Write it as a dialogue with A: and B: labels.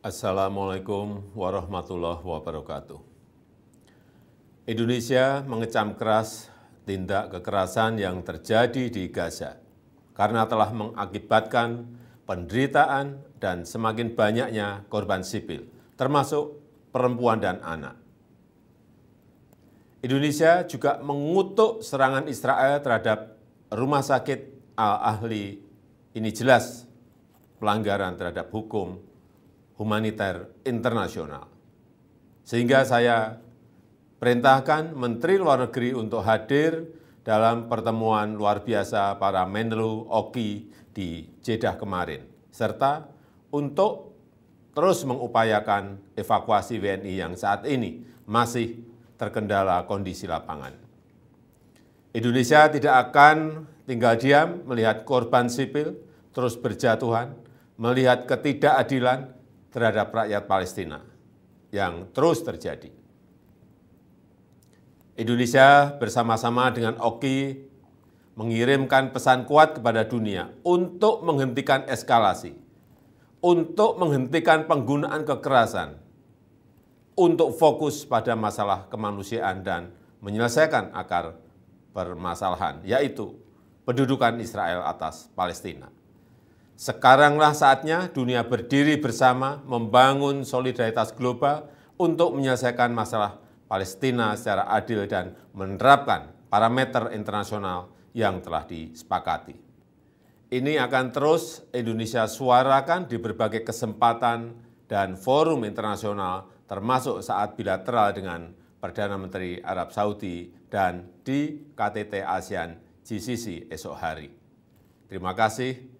A: Assalamualaikum warahmatullahi wabarakatuh. Indonesia mengecam keras tindak kekerasan yang terjadi di Gaza karena telah mengakibatkan penderitaan dan semakin banyaknya korban sipil, termasuk perempuan dan anak. Indonesia juga mengutuk serangan Israel terhadap rumah sakit Al-Ahli. Ini jelas pelanggaran terhadap hukum Humaniter Internasional. Sehingga saya perintahkan Menteri Luar Negeri untuk hadir dalam pertemuan luar biasa para Menlu OKI di Jeddah kemarin, serta untuk terus mengupayakan evakuasi WNI yang saat ini masih terkendala kondisi lapangan. Indonesia tidak akan tinggal diam melihat korban sipil terus berjatuhan, melihat ketidakadilan terhadap rakyat Palestina yang terus terjadi. Indonesia bersama-sama dengan OKI mengirimkan pesan kuat kepada dunia untuk menghentikan eskalasi, untuk menghentikan penggunaan kekerasan, untuk fokus pada masalah kemanusiaan dan menyelesaikan akar permasalahan, yaitu pendudukan Israel atas Palestina. Sekaranglah saatnya dunia berdiri bersama membangun solidaritas global untuk menyelesaikan masalah Palestina secara adil dan menerapkan parameter internasional yang telah disepakati. Ini akan terus Indonesia suarakan di berbagai kesempatan dan forum internasional termasuk saat bilateral dengan Perdana Menteri Arab Saudi dan di KTT ASEAN GCC esok hari. Terima kasih.